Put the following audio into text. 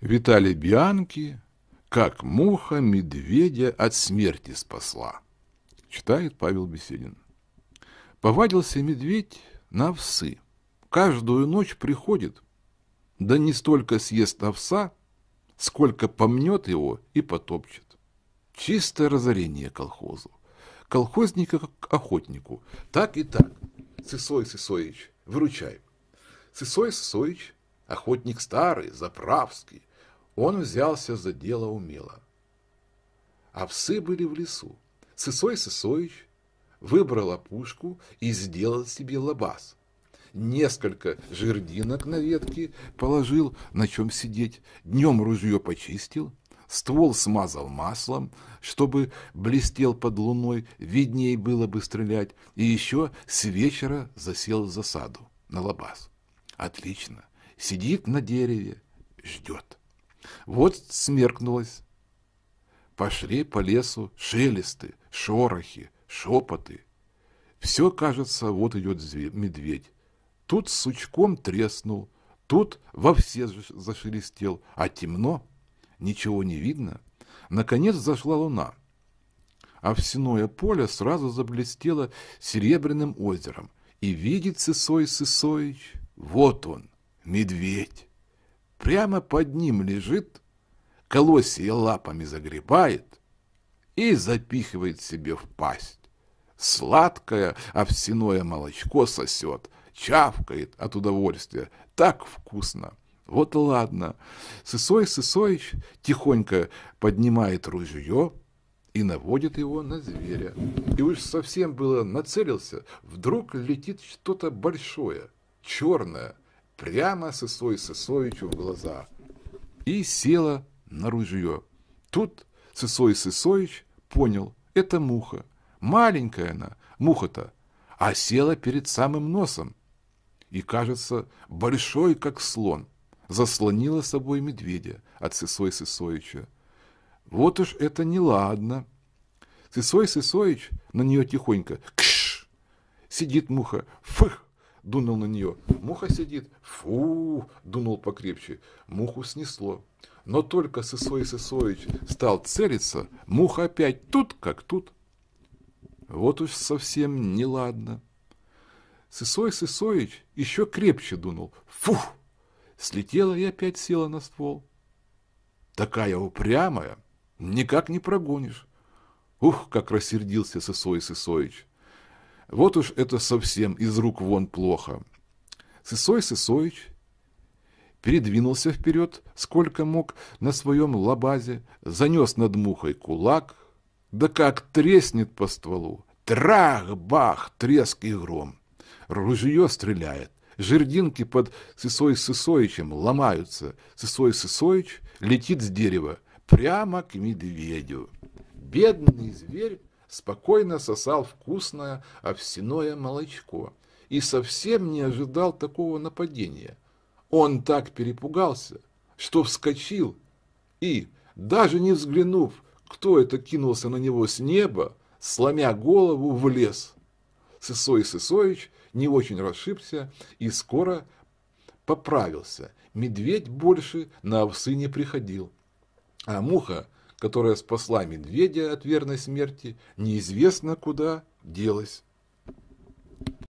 витали Бианки, как муха медведя от смерти спасла. Читает Павел Беседин. Повадился медведь на овсы. Каждую ночь приходит, да не столько съест овса, сколько помнет его и потопчет. Чистое разорение колхозу. Колхозника как охотнику. Так и так. Сысой Сысоич, выручай. Сысой Сысоич, охотник старый, заправский он взялся за дело умело. Овсы а были в лесу. Сысой Сысоич выбрал опушку и сделал себе лабаз. Несколько жердинок на ветке положил, на чем сидеть, днем ружье почистил, ствол смазал маслом, чтобы блестел под луной, виднее было бы стрелять, и еще с вечера засел в засаду на лабаз. Отлично, сидит на дереве, ждет. Вот смеркнулось. Пошли по лесу шелесты, шорохи, шепоты. Все, кажется, вот идет медведь. Тут сучком треснул, тут во все зашелестел, а темно, ничего не видно. Наконец зашла луна, овсяное поле сразу заблестело серебряным озером, и видит Сысой Сысоич, вот он, медведь прямо под ним лежит, колосья лапами загребает и запихивает себе в пасть. Сладкое овсяное молочко сосет, чавкает от удовольствия. Так вкусно! Вот ладно. Сысой Сысоич тихонько поднимает ружье и наводит его на зверя. И уж совсем было нацелился, вдруг летит что-то большое, черное, прямо Сысой Сысоичу в глаза и села на ружье. Тут Сысой Сысоич понял, это муха. Маленькая она, муха-то, а села перед самым носом. И, кажется, большой, как слон, заслонила собой медведя от Сысой Сысоича. Вот уж это неладно. Сысой Сысоич на нее тихонько «кш!» Сидит муха «фых!» дунул на нее. Муха сидит. Фу, дунул покрепче. Муху снесло. Но только Сысой Сысоич стал целиться, муха опять тут как тут. Вот уж совсем неладно. Сысой Сысоич еще крепче дунул. фу, Слетела и опять села на ствол. Такая упрямая, никак не прогонишь. Ух, как рассердился Сысой Сысоич. Вот уж это совсем из рук вон плохо. Сысой Сысоич передвинулся вперед, сколько мог, на своем лабазе, занес над мухой кулак, да как треснет по стволу. Трах-бах, треск и гром. Ружье стреляет. Жердинки под Сысой Сысоичем ломаются. Сысой Сысоич летит с дерева прямо к медведю. Бедный зверь спокойно сосал вкусное овсяное молочко и совсем не ожидал такого нападения. Он так перепугался, что вскочил и, даже не взглянув, кто это кинулся на него с неба, сломя голову, влез. лес. Сысой Сысоич не очень расшибся и скоро поправился. Медведь больше на овсы не приходил. А муха которая спасла медведя от верной смерти, неизвестно куда делась.